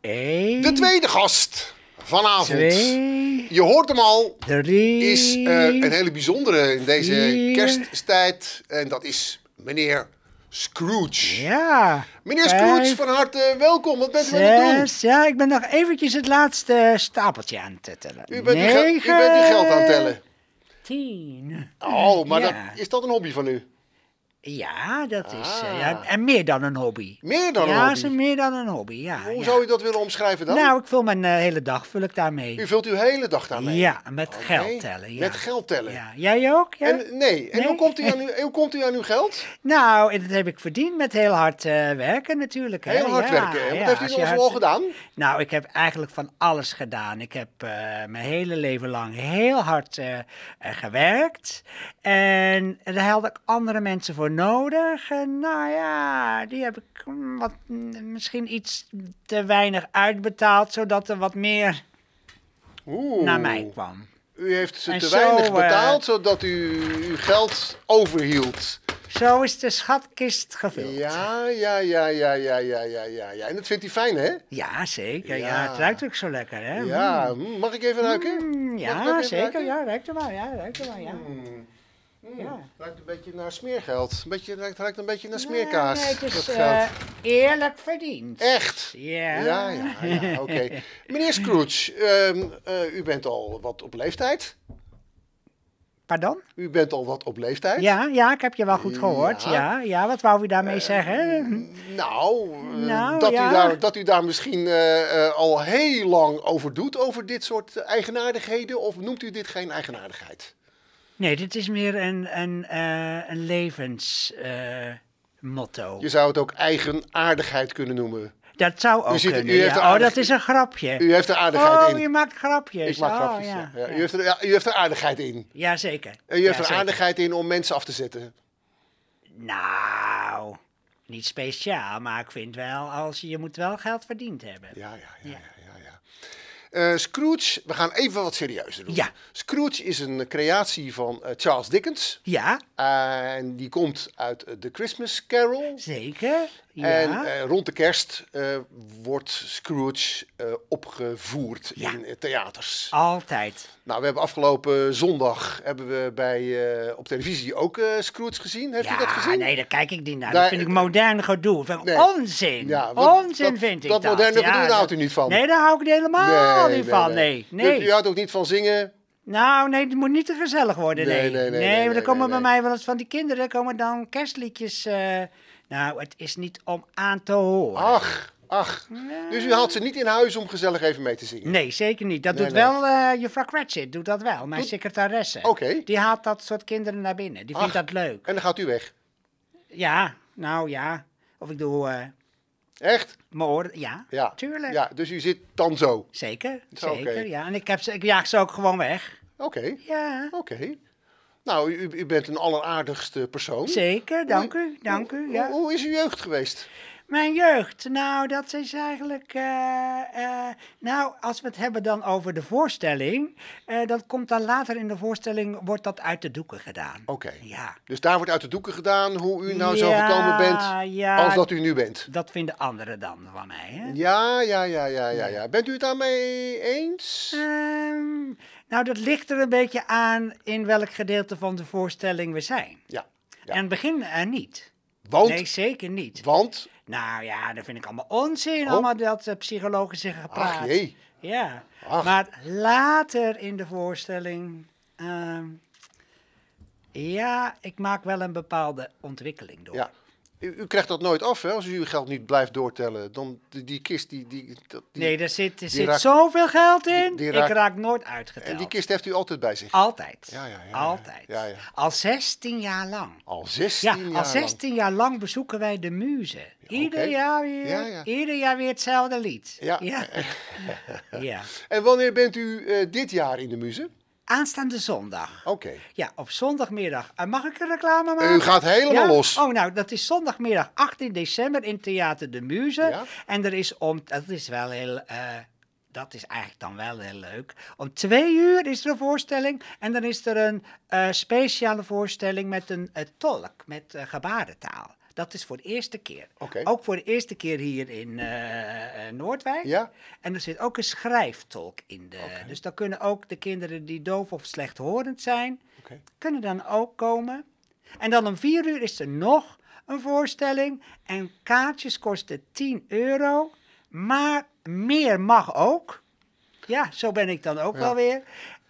De tweede gast vanavond. je hoort hem al. Er is eh, een hele bijzondere in deze kersttijd. En dat is meneer Scrooge. Ja. Meneer Scrooge, van harte welkom. Wat bent u aan het doen? Ja, ik ben nog eventjes het laatste stapeltje aan het tellen. U bent, nu bent uw geld aan het tellen. Tien. Oh, maar is dat een hobby van u? Ja, dat is. Eh, ja, ah. en meer dan een hobby. Meer dan een hobby? Ja, meer dan een hobby, ja. Hoe zou je dat willen omschrijven dan? Nou, ik vul mijn eh, hele dag vul ik daarmee. U vult uw hele dag daarmee? Ja, met geld tellen. Ja. Met geld tellen? Ja. Jij ook? Ja? En, nee. En hoe komt, u aan uw, hoe komt u aan uw geld? Nou, dat heb ik verdiend met heel hard eh, werken natuurlijk. Heel hard werken. wat heeft u zelfs al gedaan? Nou, ik heb eigenlijk van alles gedaan. Ik heb mijn hele leven lang heel hard gewerkt. En daar held ik andere mensen voor nodig. En eh, nou ja, die heb ik mm, wat, mm, misschien iets te weinig uitbetaald, zodat er wat meer naar mij kwam. U heeft ze te weinig eh, betaald, zodat u uw geld overhield. Zo is de schatkist gevuld. Ja, ja, ja, ja, ja, ja, ja, ja. ja. En dat vindt hij fijn, hè? Ja, zeker. Ja. ja het ruikt ook zo lekker, hè? Ja, mm. hm, mag ik even ruiken? ja, zeker. Ja, ruikt er maar. Ja, ruikt er maar, ja ja. Het ruikt een beetje naar smeergeld. Een beetje, het ruikt een beetje naar smeerkaas. Nee, het is eh, eerlijk verdiend. Echt? Ja. Ja, ja, oké. Meneer Scrooge, ehm, eh, u bent al wat op leeftijd. Pardon? U bent al wat op leeftijd. Ja, ja ik heb je wel goed gehoord. Ja, ja, wat wou u daarmee eh, zeggen? Mm, nou, nou, dat, u daar, dat u daar misschien al heel lang over doet, over dit soort eigenaardigheden. Of noemt u dit geen eigenaardigheid? Nee, dit is meer een, een, eh, een levensmotto. Uh, je zou het ook eigenaardigheid kunnen noemen. Dat zou ook u kunnen. heeft Oh, dat is een grapje. U heeft er aardigheid oh, in. Oh, je maakt grapjes. Ik maak oh, grapjes, ja. ja. U, heeft er, u heeft aardigheid in. Jazeker. En u heeft er aardigheid in om mensen af te zetten. Nou, niet speciaal, maar ik vind wel, als je, je moet wel geld verdiend hebben. Ja, ja, ja. Eh, Scrooge, we gaan even wat serieuzer doen. Ja. Scrooge is een creatie van eh, Charles Dickens. Ja. en die komt uit eh, The Christmas Carol. Zeker. En eh, rond de kerst eh, wordt Scrooge eh, opgevoerd in theaters. Altijd. Nou, we hebben afgelopen zondag hebben we bij, op televisie ook Scrooge gezien. Heeft ja, u dat gezien? Nee, daar kijk ik niet naar. Daar, dat vind ik modern gedoe. Van Onzin. onzin vind ik dat. Dat moderne gedoe daar houdt u niet van. Nee, daar hou ik helemaal niet van. Nee, nee. U, u houdt ook niet van zingen? Nou, nee, het moet niet te gezellig worden. Nee, nee, nee. Nee, nee, er komen bij mij wel eens van die kinderen. komen dan kerstliedjes. Nou, het is niet om aan te horen. Ach, ach. Dus u haalt ze niet in huis om gezellig even mee te zingen? Nee, zeker niet. Dat doet wel uh, juffrouw Cratchit, doet dat wel. Mijn secretaresse. Oké. Die haalt dat soort kinderen naar binnen. Die vindt dat leuk. En dan gaat u weg? Ja, nou ja. Of ik doe... Eh, Echt? Mijn ja, tuurlijk. Ja, dus u zit dan zo? Zeker, zeker, ja. En ik, heb ze, ik jaag ze ook gewoon weg. Oké, ja. oké. Nou, u, u bent een alleraardigste persoon. Zeker, dank u. Dank u ja. hoe is uw jeugd geweest? Mijn jeugd, nou dat is eigenlijk, eh, eh, nou als we het hebben dan over de voorstelling, eh, dat komt dan later in de voorstelling, wordt dat uit de doeken gedaan. Oké, ja. dus daar wordt uit de doeken gedaan hoe u nou zo gekomen bent als dat u nu bent. Dat vinden anderen dan van mij, hè? Ja, ja, ja, ja, ja, ja. Bent u het daarmee eens? Ehm, nou dat ligt er een beetje aan in welk gedeelte van de voorstelling we zijn. Ja. ja. En begin en niet nee, zeker niet. Want? Nou ja, dat vind ik allemaal onzin, allemaal oh. dat eh, psychologen zeggen gepraat. Ach jee. Ja, maar later in de voorstelling... Ehm, ja, ik maak wel een bepaalde ontwikkeling door. Ja. U, krijgt dat nooit af, hè? Als u uw geld niet blijft doortellen, dan die, kist die, die, Nee, daar zit, er zit zoveel geld in. ik raak nooit uitgeteld. En die kist heeft u altijd bij zich? Altijd. Ja, ja, ja. Altijd. Ja, ja. Al 16 jaar lang. Al 16 ja, jaar al 16 lang. jaar lang bezoeken wij de Muzen. Ieder jaar weer. ieder jaar weer hetzelfde lied. Ja. ja. en wanneer bent u eh, dit jaar in de Muzen? Aanstaande zondag. Oké. Ja, op zondagmiddag. Eh, mag ik een reclame maken? U gaat helemaal ja? los. Oh, nou, dat is zondagmiddag 18 december in Theater de Muze. En er is om... Dat is wel heel... Eh, dat is eigenlijk dan wel heel leuk. Om twee uur is er een voorstelling. En dan is er een eh, speciale voorstelling met een tolk, met gebarentaal. Dat is voor de eerste keer. Ook voor de eerste keer hier in eh, eh, Noordwijk. Ja. En er zit ook een schrijftolk in. De, Dus dan kunnen ook de kinderen die doof of slechthorend zijn, kunnen dan ook komen. En dan om vier uur is er nog een voorstelling. En kaartjes kosten 10 euro. Maar meer mag ook. Ja, zo ben ik dan ook wel weer.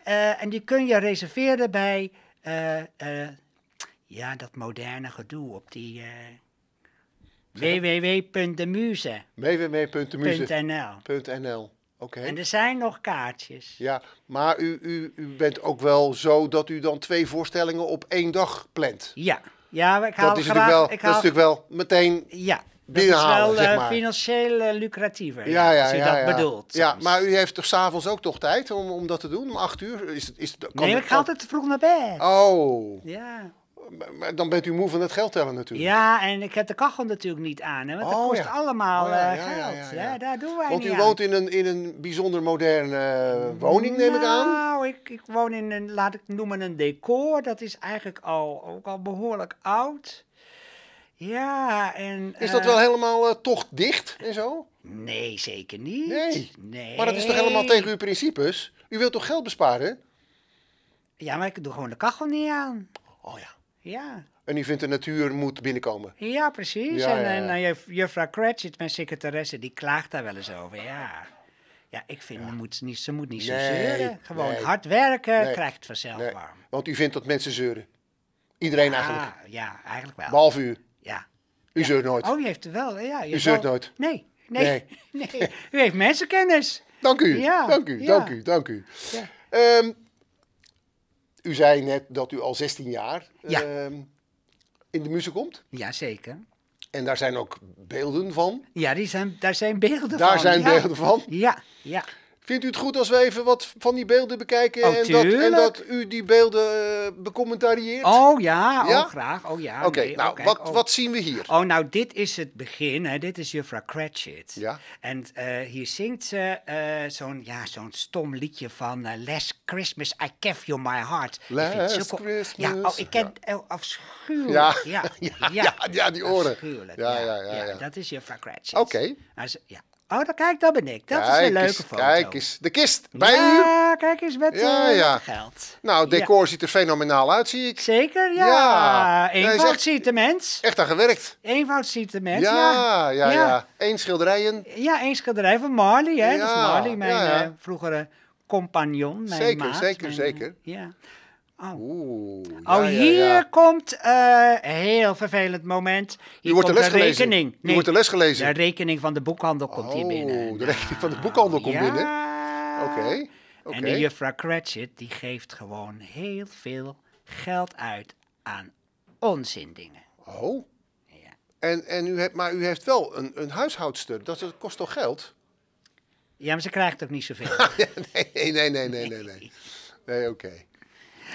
Eh, en die kun je reserveren bij... Ja, dat moderne gedoe op die... Uh, www.demuze.nl Okay. En er zijn nog kaartjes. Ja, maar u, u, u bent ook wel zo dat u dan twee voorstellingen op één dag plant. Ja, ja ik haal dat is, natuurlijk, wel, ik haal... dat is natuurlijk wel meteen ja, binnenhalen, Dat is wel eh, financieel eh, lucratiever, ja, ja, als u ja, dat ja. bedoelt. Ja, maar u heeft toch s'avonds ook toch tijd om, om dat te doen? Om acht uur? Is, is, kan nee, ik ga altijd te vroeg naar bed. Oh. Ja. Maar dan bent u moe van het geld tellen natuurlijk. Ja, en ik heb de kachel natuurlijk niet aan, hè, want dat oh, kost allemaal oh, ja, eh, ja, geld. daar doen wij want niet Want u woont in een, in een bijzonder moderne eh, woning, neem ik aan? Nou, ik, ik woon in een, laat ik noemen, een decor. Dat is eigenlijk al, ook al behoorlijk oud. Ja, en... Is dat eh, wel helemaal uh, tochtdicht en zo? Nee, zeker niet. Nee. nee. Maar dat is toch helemaal tegen uw principes? U wilt toch geld besparen? Ja, maar ik doe gewoon de kachel niet aan. Oh ja. Ja. En u vindt de natuur moet binnenkomen? Ja, precies. en, en ja, eh, juffrouw Cratchit, mijn secretaresse, die klaagt daar wel eens over, ja. Ja, ik vind, ze moet niet, ze moet niet zo zeuren. Gewoon hard werken, krijgt vanzelf warm. Want u vindt dat mensen zeuren? Iedereen eigenlijk? Ja, eigenlijk wel. Behalve u? Ja. U zeurt nooit? Oh, u heeft wel, ja. U, u zeurt nooit? Nee, nee, nee. U heeft mensenkennis. Dank u, dank u, dank u, dank u. Um, ehm, u zei net dat u al 16 jaar ehm, in de muziek komt. Jazeker. En daar zijn ook beelden van. Ja, die zijn, daar zijn beelden van. Daar zijn beelden van. Ja, ja. Vindt u het goed als we even wat van die beelden bekijken oh, en, dat, en, dat, u die beelden eh, becommentarieert? Oh ja, oh, ja? Oh, graag. ja. Oké, nou, wat, oh. wat zien we hier? Oh, nou, dit is het begin. Hè. Dit is juffrouw Cratchit. Ja. En uh, hier zingt ze eh, zo'n ja, zo'n stom liedje van uh, Last Christmas, I Kev You My Heart. Last Christmas. Ja, oh, ik ken afschuwelijk. Ja. Ja. ja. ja, die oren. Afschuwelijk. Ja, ja, ja. Dat is juffrouw Cratchit. Oké. Okay. Ja. Oh, dan, kijk, dat ben ik. Dat kijk is een leuke eens, foto. Kijk eens, de kist bij ja, u. Ja, kijk eens met, ja, eh, geld. Nou, het decor ziet er fenomenaal uit, zie ik. Zeker, ja. Eenvoud ziet de mens. Echt aan gewerkt. Eenvoud ziet de mens, ja. Ja, ja, Eén schilderijen. Ja, één schilderij van Marley, hè. Dat is Marley, mijn eh, vroegere compagnon, mijn zeker, maat, Zeker, zeker, zeker. Eh, ja. Oh, oh hier komt eh, een heel vervelend moment. Hier wordt de les gelezen. Rekening. Nee, wordt de les gelezen. De rekening van de boekhandel komt hier oh, binnen. de rekening van de boekhandel komt binnen. Oké. En de juffrouw Cratchit die geeft gewoon heel veel geld uit aan onzindingen. Oh. Ja. En, en u hebt, maar u heeft wel een, een huishoudster. Dat, kost toch geld? Ja, maar ze krijgt ook niet zoveel. nee, nee, nee, nee, nee, nee. Nee, oké.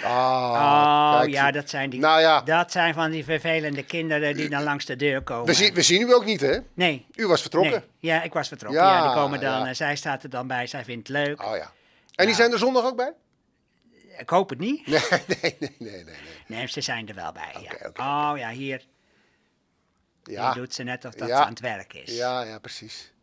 Oh, oh ja, dat zijn, die, nou dat zijn van die vervelende kinderen die dan langs de deur komen. We zien, we zien u ook niet, hè? Nee. U was vertrokken. Nee. Ja, ik was vertrokken. Ja, die komen dan, eh, zij staat er dan bij, zij vindt het leuk. Oh ja. En die nou. zijn er zondag ook bij? Eh, ik hoop het niet. Nee, nee, nee, nee. Nee, nee ze zijn er wel bij, ja. oh ja, hier. Ja. doet ze net of dat ze aan het werk is. Ja, ja, precies.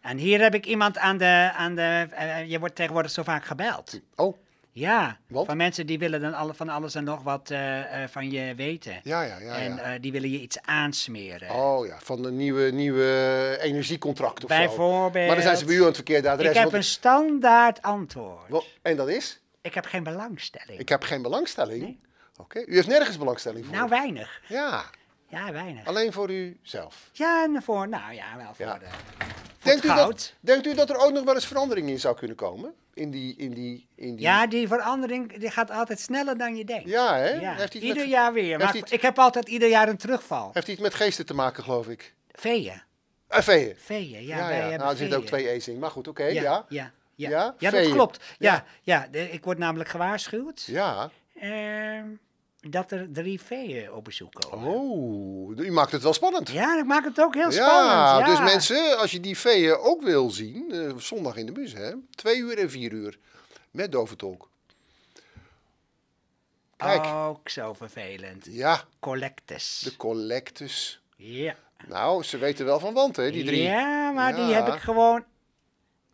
En hier heb ik iemand aan de... Aan de eh, je wordt tegenwoordig zo vaak gebeld. Oh. Ja, van mensen die willen dan alle, van alles en nog wat eh, eh, van je weten. Ja, ja, ja. En eh, die willen je iets aansmeren. Oh ja, van een nieuwe, nieuwe energiecontract of Bijvoorbeeld. Maar dan zijn ze bij u aan het verkeerde adres. Ik heb een standaard antwoord. Wel, en dat is? Ik heb geen belangstelling. Ik heb geen belangstelling? Oké, u heeft nergens belangstelling voor? Nou, weinig. Ja. Ja, weinig. Alleen voor uzelf? Ja, en voor, nou ja, wel voor ja. de denkt, u dat, denkt u dat er ook nog wel eens verandering in zou kunnen komen? In die, in die, in die... Ja, die verandering die gaat altijd sneller dan je denkt. Ja, hè? ieder jaar weer. Maar ik heb altijd ieder jaar een terugval. Heeft iets met geesten te maken, geloof ik? Veeën. Uh, veeën. ja. ja, ja. Nou, er zitten ook twee E's in, maar goed, oké. ja, ja. Ja, ja? dat klopt. Ja, ja. ik word namelijk gewaarschuwd. Ja. Uh, dat er drie veeën op bezoek komen. Oh, u maakt het wel spannend. Ja, ik maak het ook heel spannend. Ja, dus mensen, als je die veeën ook wil zien, eh, zondag in de bus, hè? Twee uur en vier uur, met Doventolk. Kijk. Ook zo vervelend. Ja. Collectus. De collectus. Ja. Nou, ze weten wel van want, hè, die drie. Ja, maar die heb ik gewoon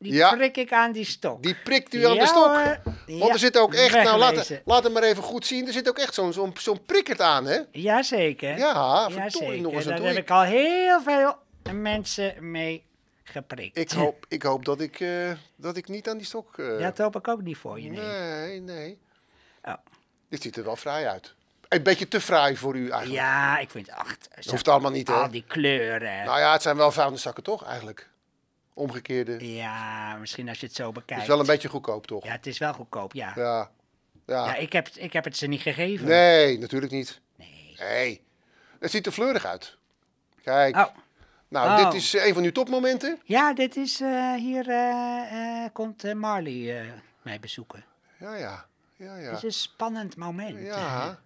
die prik ik aan die stok. Die prikt u aan de stok. Hoor. Want er zit ook echt, nou laat, het maar even goed zien, er zit ook echt zo'n zo'n prikkert aan, hè? Jazeker. Ja, verdorie nog eens. Daar heb ik al heel veel mensen mee geprikt. Ik hoop, ik hoop dat, ik, eh, dat ik niet aan die stok... Ja, eh, dat hoop ik ook niet voor je, nee. Nee, nee. Oh. Dit ziet er wel vrij uit. Een beetje te fraai voor u eigenlijk. Ja, ik vind acht. Dat hoeft allemaal niet, hè? Al die kleuren. Nou ja, het zijn wel vuilniszakken toch, eigenlijk? omgekeerde. Ja, misschien als je het zo bekijkt. Het is wel een beetje goedkoop, toch? Ja, het is wel goedkoop, ja. Ja, ja. ja ik, heb, ik heb het ze niet gegeven. Nee, natuurlijk niet. Nee. Het ziet er fleurig uit. Kijk. Oh. Nou, dit oh. is eh, een van uw topmomenten. Ja, dit is eh, hier eh, komt Marley mij bezoeken. Ja, ja. ja, ja. Het is een spannend moment. Ja.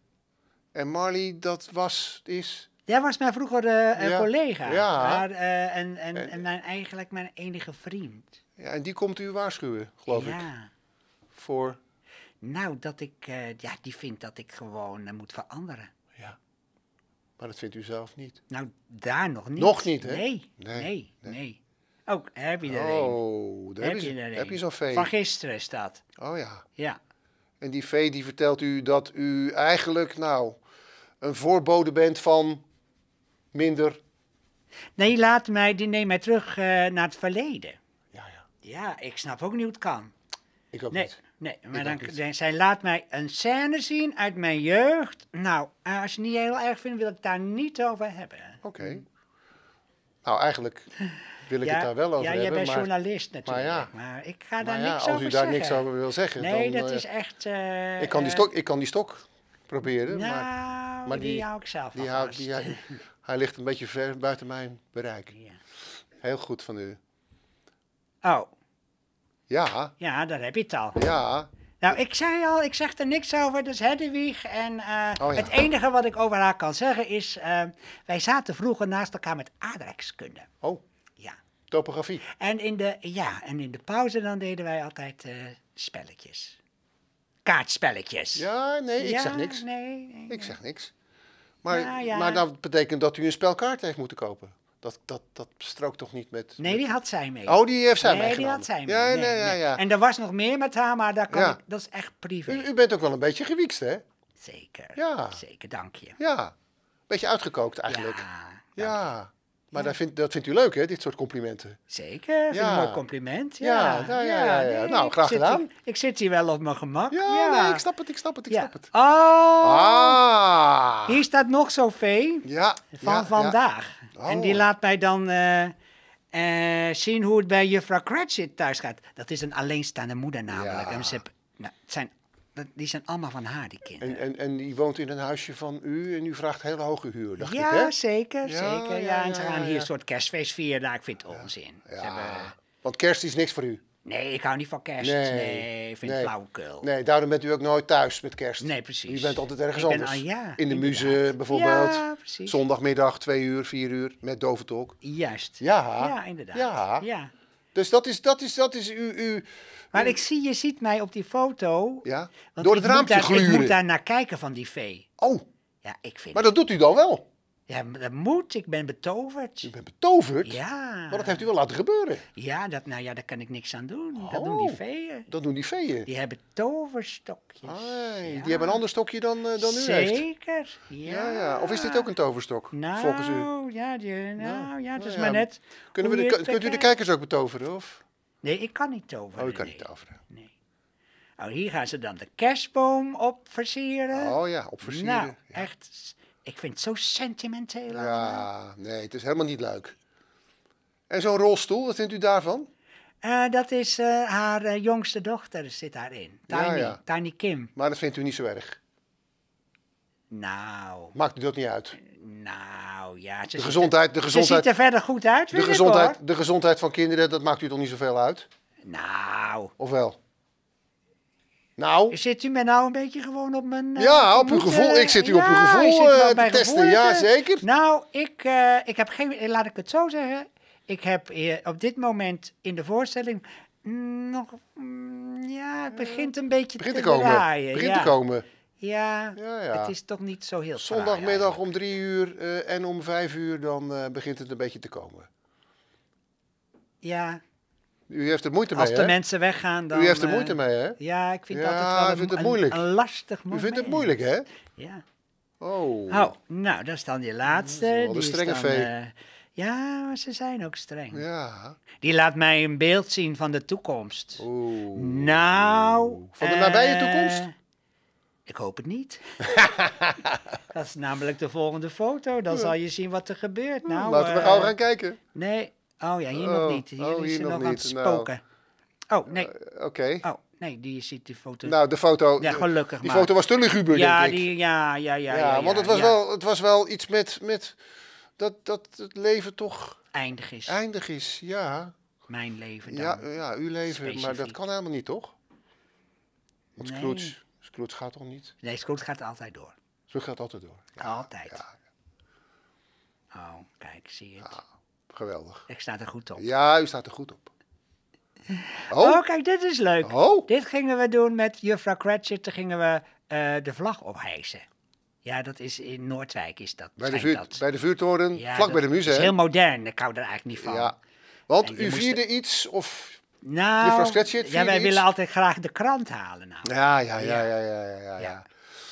En Marley, dat was, is... Jij was mijn vroeger een eh, eh, collega. Ja. Maar, eh, en, en, en, mijn, eigenlijk mijn enige vriend. Ja, en die komt u waarschuwen, geloof ik. Ja. Voor? Nou, dat ik... ja, die vindt dat ik gewoon moet veranderen. Ja. Maar dat vindt u zelf niet? Nou, daar nog niet. Nog niet, hè? Nee, nee, nee. nee. Ook, heb je er oh, een. Daar heb, je, je er Heb je zo'n vee? Van gisteren staat. Oh ja. Ja. En die vee die vertelt u dat u eigenlijk, nou, een voorbode bent van minder. Nee, laat mij, die neem mij terug eh, naar het verleden. Ja, ja. Ja, ik snap ook niet hoe het kan. Ik ook niet. Nee, maar dan, dan, zij laat mij een scène zien uit mijn jeugd. Nou, eh, als je niet heel erg vindt, wil ik daar niet over hebben. Oké. Nou, eigenlijk wil ik het daar wel over hebben. Ja, je bent journalist natuurlijk. Maar, ja, maar ik ga daar niks over zeggen. Als u daar niks over wil zeggen. Nee, dan, dat eh, is echt. ik, kan die stok, ik kan die stok proberen. Nou, maar, maar die, die, hou ik zelf. Die, hou, die, Hij ligt een beetje ver buiten mijn bereik. Ja. Heel goed van u. Oh. Ja. Ja, daar heb je het al. Ja. Nou, ik zei al, ik zeg er niks over, dus Hedwig. En eh, oh, het enige wat ik over haar kan zeggen is, eh, wij zaten vroeger naast elkaar met aardrijkskunde. Oh. Ja. Topografie. En in de, ja, en in de pauze dan deden wij altijd eh, spelletjes. Kaartspelletjes. Ja, nee, ik zeg niks. Nee, ik zeg niks. Maar, maar dat betekent dat u een spelkaart heeft moeten kopen. Dat, dat, dat strookt toch niet met... Nee, die had zij mee. Oh, die heeft zij nee, die had zij mee. Ja, nee, ja, ja. En er was nog meer met haar, maar daar kan ja. ik, dat is echt privé. U, u, bent ook wel een beetje gewiekst, hè? Zeker. Ja. Zeker, dank je. Ja. Beetje uitgekookt eigenlijk. Ja. Ja. Maar dat, vindt, vindt u leuk, hè, dit soort complimenten? Zeker, vind compliment. Ja, ja, nou, ja, nou graag gedaan. ik zit hier wel op mijn gemak. Ja, ik snap het, ik snap het, ik snap het. Oh, ah. hier staat nog Sophie ja. van vandaag. En die oh. laat mij dan eh, eh, zien hoe het bij juffrouw Cratchit thuis gaat. Dat is een alleenstaande moeder namelijk. En ze, nou, het zijn die zijn allemaal van haar, die kinderen. En, en, en die woont in een huisje van u en u vraagt hele hoge huur, dacht ja, ik, hè? Zeker, ja, zeker. Ja, ja en ze gaan hier een soort kerstfeest vieren. Nou, ik vind het onzin. hebben... Want kerst is niks voor u? Nee, ik hou niet van kerst. Nee, nee ik vind nee. het Nee, daarom bent u ook nooit thuis met kerst. Nee, precies. U bent altijd ergens anders. in de muze bijvoorbeeld. Ja, precies. Zondagmiddag, twee uur, vier uur, met doventolk. Juist. Ja. Ja, inderdaad. Ja. ja. Dus dat is, dat is, dat is uw... maar ik zie, je ziet mij op die foto. Ja, door het raampje daar, gluren. Ik moet daar naar kijken van die vee. Oh. Ja, ik vind Maar dat doet u dan wel? Ja, dat moet. Ik ben betoverd. U bent betoverd? Ja. Maar dat heeft u wel laten gebeuren. Ja, dat, nou ja, daar kan ik niks aan doen. Oh, dat doen die veeën. Dat doen die veeën? Die hebben toverstokjes. Ai, Die hebben een ander stokje dan, eh, dan u Zeker, heeft. Zeker, ja. Ja, Of is dit ook een toverstok, nou, volgens u? Ja, die, eh, nou, ja, het is nou maar net... Kunnen we de, kunt u de kijkers ook betoveren, of? Nee, ik kan niet toveren. Oh, u kan niet toveren. Nee. Nou hier gaan ze dan de kerstboom op versieren. Oh ja, op versieren. Nou, echt ik vind het zo sentimenteel. Ja, nee, het is helemaal niet leuk. En zo'n rolstoel, wat vindt u daarvan? Eh, dat is eh, haar eh, jongste dochter zit daarin. Tiny, Tiny Kim. Maar dat vindt u niet zo erg? Nou. Maakt u dat niet uit? Nou ja. Ze de gezondheid, de gezondheid, ze ziet er verder goed uit. De gezondheid, de gezondheid van kinderen, dat maakt u toch niet zoveel uit? Nou. Of wel? Nou. Zit u me nou een beetje gewoon op mijn. Eh, ja, op uw gevoel. Ik zit u op uw gevoel eh, te testen. ja, zeker. Nou, ik, eh, ik heb geen. Laat ik het zo zeggen. Ik heb op dit moment in de voorstelling nog. Mm, ja, het begint een beetje te, komen. draaien. Begint ja. te komen. Ja, ja, ja, het is toch niet zo heel Zondagmiddag om drie uur en om vijf uur, dan begint het een beetje te komen. Ja, u heeft er moeite mee, Als de mensen weggaan, dan... U heeft er moeite eh, mee, hè? Ja, ik vind dat altijd wel een, het moeilijk. Een, een lastig moment. U vindt het moeilijk, hè? Ja. Oh. oh. nou, dat is dan die laatste. Oh, dat is wel strenge vee. Eh, ja, ze zijn ook streng. Ja. Die laat mij een beeld zien van de toekomst. Oeh. Nou... Van de nabije eh, toekomst? Ik hoop het niet. dat is namelijk de volgende foto. Dan zal je zien wat er gebeurt. Nou, nou Laten we gauw gaan kijken. Nee, Oh ja, hier nog oh, niet. Hier oh, is hier nog, nog aan het nou. spoken. Oh, nee. Eh, oké. Oh, nee, die ziet die foto. Nou, de foto. Ja, gelukkig Die foto was te luguber, ja, denk ik. Die, ja, ja, ja, ja. Ja, want het was, Wel, het was wel iets met, met dat, dat het leven toch... Eindig is. Eindig is, ja. Mijn leven dan. Ja, ja uw leven. Maar dat kan helemaal niet, toch? Want nee. Scrooge, Scrooge gaat toch niet? Nee, Scrooge gaat altijd door. Scrooge gaat altijd door. Altijd. Ja. Oh, kijk, zie je het. Geweldig. Ik sta er goed op. Ja, u staat er goed op. Oh, kijk, dit is leuk. Oh. Dit gingen we doen met juffrouw Cratchit. Toen gingen we eh, de vlag ophijzen. Ja, dat is in Noordwijk is dat. Bij de, Bij de vuurtoren, vlak bij de muze. Dat is heel modern, ik hou er eigenlijk niet van. Ja. Want u vierde iets of nou, Cratchit Ja, wij willen altijd graag de krant halen. Nou. Ja, ja, ja, ja, ja, ja.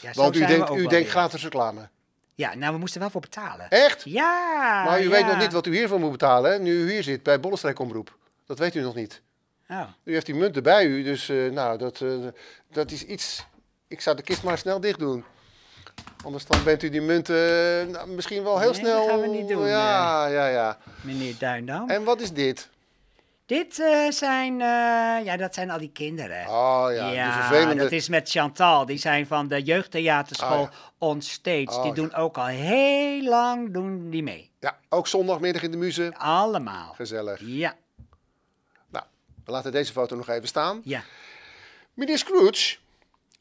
ja. Want u denkt, u denkt gratis reclame. Ja, nou, we moesten wel voor betalen. Echt? Ja. Maar u weet nog niet wat u hiervoor moet betalen, hè? nu u hier zit bij omroep, Dat weet u nog niet. Oh. U heeft die munten bij u, dus eh, nou, dat, eh, dat is iets. Ik zou de kist maar snel dicht doen. Anders dan bent u die munten eh, nou, misschien wel heel snel. Dat gaan we niet doen. Ja, ja, ja. Meneer Duindam. En wat is dit? Dit eh, zijn, eh, ja, dat zijn al die kinderen. Oh ja, ja die vervelende... dat is met Chantal. Die zijn van de jeugdtheaterschool ah, oh, die doen ook al heel lang doen die mee. Ja, ook zondagmiddag in de muze. Allemaal. Gezellig. Ja. Nou, we laten deze foto nog even staan. Ja. Meneer Scrooge,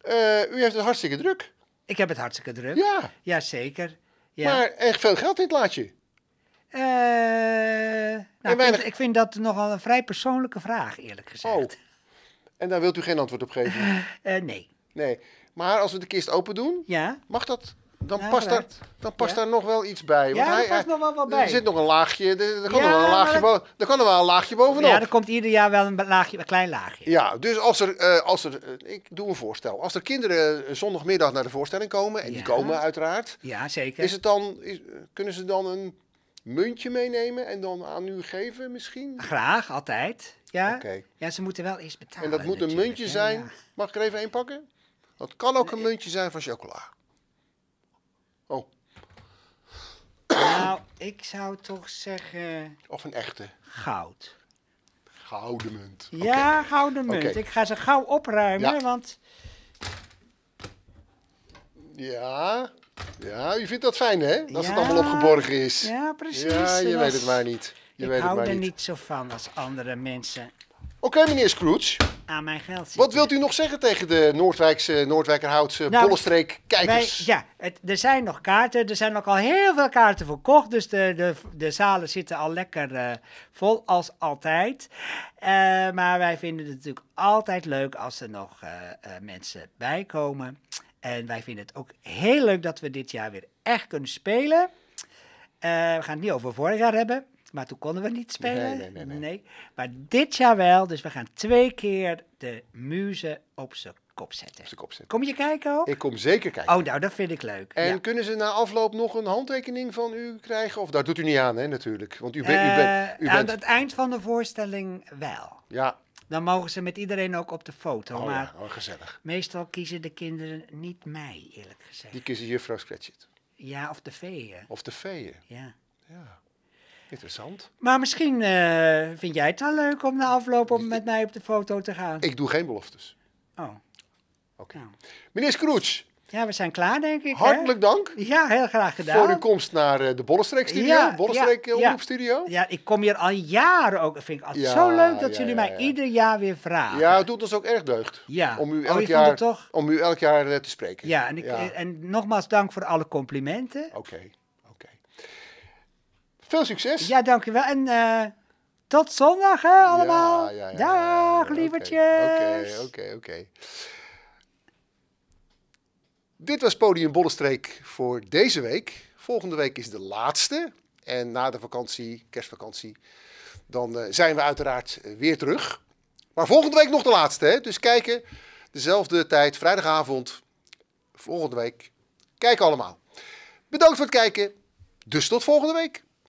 eh, u heeft het hartstikke druk. Ik heb het hartstikke druk. Ja. Jazeker. Ja. Maar echt veel geld in het laatje. Uh, nou, ik, vind dat nogal een vrij persoonlijke vraag, eerlijk gezegd. Oh. En daar wilt u geen antwoord op geven? Eh, nee. Nee. Maar als we de kist open doen, ja. mag dat? Dan past, daar, dan past daar nog wel iets bij. Want ja, daar past nog wel wat bij. Er zit nog een laagje. Er, er kan, een laagje dat... er kan er wel een laagje bovenop. Ja, er komt ieder jaar wel een, laagje, een klein laagje. Ja, dus als er, eh, als er. Ik doe een voorstel. Als er kinderen zondagmiddag naar de voorstelling komen. En die komen uiteraard. Ja, zeker. Is het dan, is, kunnen ze dan een muntje meenemen en dan aan u geven misschien? Graag, altijd. Ja, ja ze moeten wel eerst betalen. En dat moet een muntje zijn. Mag ik er even een pakken? Dat kan ook een muntje zijn van chocola. Oh. Nou, ik zou toch zeggen. Of een echte. Goud. Gouden munt. Ja, gouden munt. Ik ga ze gauw opruimen, want. Ja. Ja, u vindt dat fijn, hè? Dat het allemaal opgeborgen is. Ja, precies. Ja, je weet het maar niet. Je ik weet hou het maar er niet. zo van als andere mensen. Oké, meneer Scrooge. Aan mijn geld Wat wilt u nog zeggen tegen de Noordwijkse, Noordwijkerhoutse nou, kijkers Ja, er zijn nog kaarten. Er zijn ook al heel veel kaarten verkocht. Dus de, de, de zalen zitten al lekker eh, vol als altijd. Eh, maar wij vinden het natuurlijk altijd leuk als er nog eh, mensen bij komen. En wij vinden het ook heel leuk dat we dit jaar weer echt kunnen spelen. Eh, we gaan het niet over vorig jaar hebben, maar toen konden we niet spelen. Nee, nee, nee, Maar dit jaar wel, dus we gaan twee keer de muzen op zijn kop zetten. Op kop zetten. Kom je kijken ook? Ik kom zeker kijken. Oh, nou, dat vind ik leuk. En kunnen ze na afloop nog een handtekening van u krijgen? Of daar doet u niet aan, hè, natuurlijk. Want u, u, eh, u bent... Aan het eind van de voorstelling wel. Ja, dan mogen ze met iedereen ook op de foto. Oh maar oh, gezellig. Meestal kiezen de kinderen niet mij, eerlijk gezegd. Die kiezen juffrouw Scratchit. Ja, of de veeën. Of de veeën. Ja. ja. Interessant. Maar misschien eh, vind jij het wel leuk om na afloop om met mij op de foto te gaan. Ik doe geen beloftes. Oh. Oké. Nou. Meneer Scrooge, ja, we zijn klaar, denk ik. Hartelijk dank. Ja, heel graag gedaan. Voor uw komst naar eh, de Bollenstreek Studio, ja, Bollenstreek ja, ja. Eh, Studio. Ja, ik kom hier al jaren ook. Dat vind ik altijd zo leuk dat jullie mij ieder jaar weer vragen. Ja, het doet ons ook erg deugd. Ja. Om u oh, elk jaar, Om u elk jaar eh, te spreken. Ja en, ik, en nogmaals dank voor alle complimenten. Oké, oké. Veel succes. Ja, dankjewel. En tot zondag, hè, allemaal. Dag, lievertjes. Oké, oké, oké. Dit was Podium Bollestreek voor deze week. Volgende week is de laatste. En na de vakantie, kerstvakantie, dan eh, zijn we uiteraard eh, weer terug. Maar volgende week nog de laatste. Hè? Dus kijken, dezelfde tijd, vrijdagavond, volgende week. Kijk allemaal. Bedankt voor het kijken. Dus tot volgende week.